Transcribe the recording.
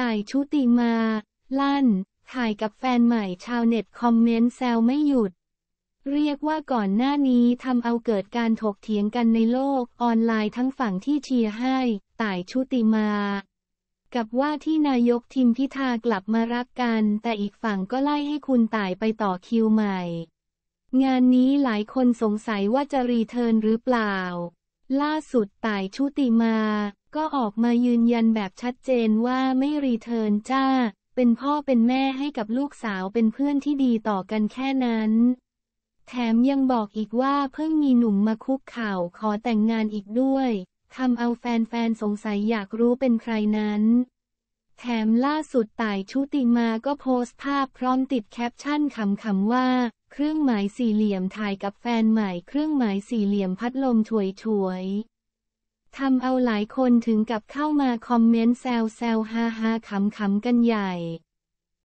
ต่ายชุติมา ลั่นถ่ายกับแฟนใหม่ชาวเน็ตคอมเมนต์แซวไม่หยุด เรียกว่าก่อนหน้านี้ทำเอาเกิดการถกเถียงกันในโลกออนไลน์ทั้งฝั่งที่เชียร์ให้ ต่ายชุติมา กับว่าที่นายกทิมพิธากลับมารักกัน แต่อีกฝั่งก็ไล่ให้คุณต่ายไปต่อคิวใหม่ งานนี้หลายคนสงสัยว่าจะรีเทิร์นหรือเปล่า ล่าสุดต่ายชุติมาก็ออกมายืนยันแบบชัดเจนว่าไม่รีเทิร์นจ้า เป็นพ่อเป็นแม่ให้กับลูกสาว เป็นเพื่อนที่ดีต่อกันแค่นั้น แถมยังบอกอีกว่าเพิ่งมีหนุ่มมาคุกเข่าขอแต่งงานอีกด้วยทำเอาแฟนๆสงสัยอยากรู้เป็นใครนั้น แถมล่าสุด ต่ายชุติมาก็โพสต์ภาพพร้อมติดแคปชั่นขำๆว่า เครื่องหมายสี่เหลี่ยมถ่ายกับแฟนใหม่เครื่องหมายสี่เหลี่ยมพัดลมช่วยๆทำเอาหลายคนถึงกับเข้ามาคอมเมนต์แซวแซวฮาฮาขำขำกันใหญ่